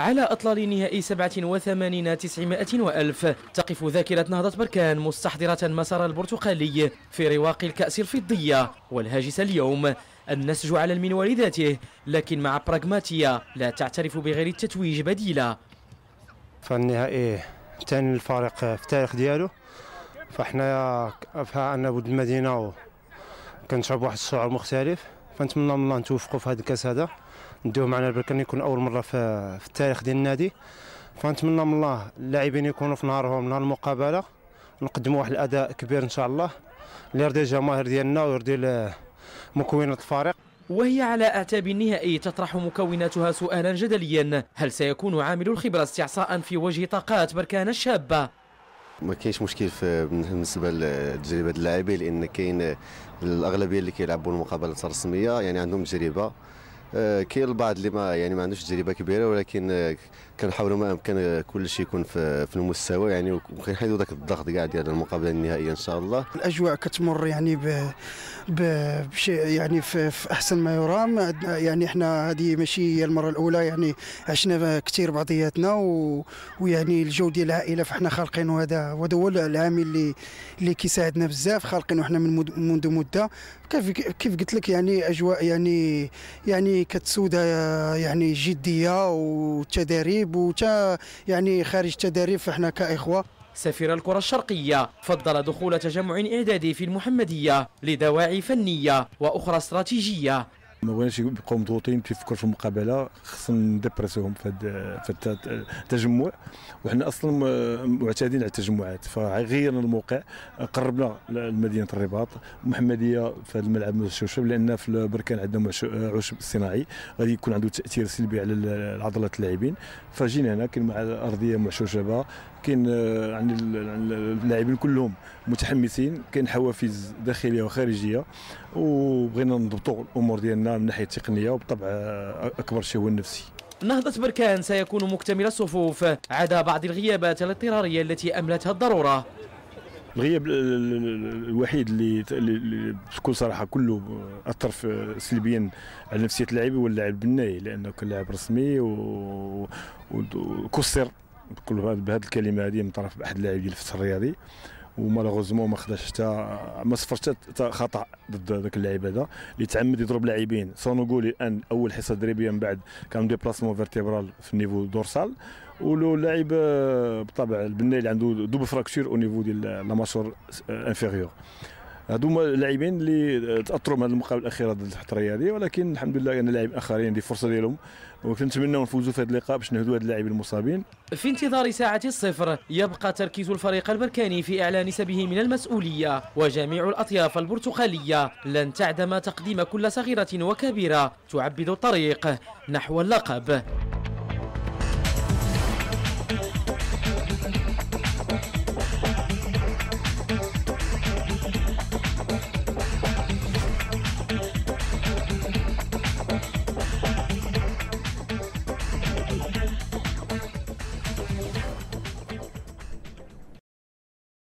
على أطلال نهائي 87 900 وألف تقف ذاكرة نهضة بركان مستحضرة مسار البرتقالي في رواق الكأس الفضية والهاجس اليوم النسج على المنوال ذاته لكن مع براغماتية لا تعترف بغير التتويج بديلة فالنهائي ثاني الفارق في التاريخ ديالو فاحنا فها ان ود المدينه كنشرب واحد الشعور مختلف فنتمنى من الله نتوفقوا في هذا الكاس هذا ندوه معنا البركان يكون اول مره في, في التاريخ ديال النادي فنتمنى من الله اللاعبين يكونوا في نهارهم نهار المقابله نقدموا واحد الاداء كبير ان شاء الله اللي يرضي الجماهير ديالنا ويرضي مكونات الفريق وهي على اعتاب النهائي تطرح مكوناتها سؤالا جدليا هل سيكون عامل الخبره استعصاء في وجه طاقات بركان الشابه ما كاينش مشكل بالنسبه لتجربه اللاعبين لان كاين الاغلبيه اللي كيلعبوا المقابلات الرسميه يعني عندهم تجربه آه، كاين البعض اللي ما يعني ما عندوش تجربه كبيره ولكن آه، كنحاولوا ما امكن آه، كل شيء يكون في, في المستوى يعني وكنحيدوا ذاك الضغط كاع ديال المقابله النهائيه ان شاء الله الاجواء كتمر يعني ب بشيء يعني في, في احسن ما يرام عندنا يعني احنا هذه ماشي هي المره الاولى يعني عشنا كثير بعضياتنا و... ويعني الجو ديال العائله فاحنا خالقين وهذا وهذا هو العامل اللي اللي كيساعدنا بزاف خالقين وحنا من منذ مده كيف كيف قلت لك يعني اجواء يعني يعني يعني كتسودها يعني جديه وتدريب وتا يعني خارج تدريب فاحنا كاخوه سفير الكرة الشرقية فضل دخول تجمع إعدادي في المحمدية لدواعي فنية وأخرى استراتيجية ما بغيناش يبقاو مضغوطين تيفكروا في المقابله خصنا ندبرسوهم في هذا التجمع وحنا اصلا معتادين على التجمعات فغيرنا الموقع قربنا لمدينه الرباط محمديه في الملعب الشوشب لان في البركان عندنا عشب صناعي غادي يكون عنده تاثير سلبي على عضلات اللاعبين فجينا هنا كاين مع الارضيه معشوشبه كاين يعني اللاعبين كلهم متحمسين كاين حوافز داخليه وخارجيه وبغينا نضبطوا الامور ديالنا من الناحيه التقنيه وبالطبع اكبر شيء هو النفسي نهضة بركان سيكون مكتمل الصفوف عدا بعض الغيابات الاضطرارية التي أملتها الضرورة الغياب الوحيد اللي بكل صراحه كله اثر سلبيا على نفسيه اللاعب هو اللاعب بناي لانه كان لاعب رسمي وكسر بكل بهذه الكلمه هذه من طرف احد اللاعبين في الرياضي ومالوغوزمون ما خداش حتى ما صفرش حتى خطا ضد ذاك اللاعب هذا اللي تعمد يضرب لاعبين سونوغولي الان اول حصه تدريبيه من بعد كان ديبلاسمون فيرتيبرال في النيفو دورسال ولو اللاعب آه، بالطبع البناي اللي عنده دوبل فراكتور او نيفو ديال لاماشور انفيريور هادو هما اللاعبين اللي تاثروا من هذه المقابله الاخيره ضد الحطريه هذه ولكن الحمد لله ان لاعب اخرين دي فرصه ديالهم وكنتمناو نفوزوا في هذا اللقاء باش نهدوا هاد اللاعبين المصابين في انتظار ساعه الصفر يبقى تركيز الفريق البركاني في اعلان نسبه من المسؤوليه وجميع الاطياف البرتقاليه لن تعدم تقديم كل صغيره وكبيره تعبد الطريق نحو اللقب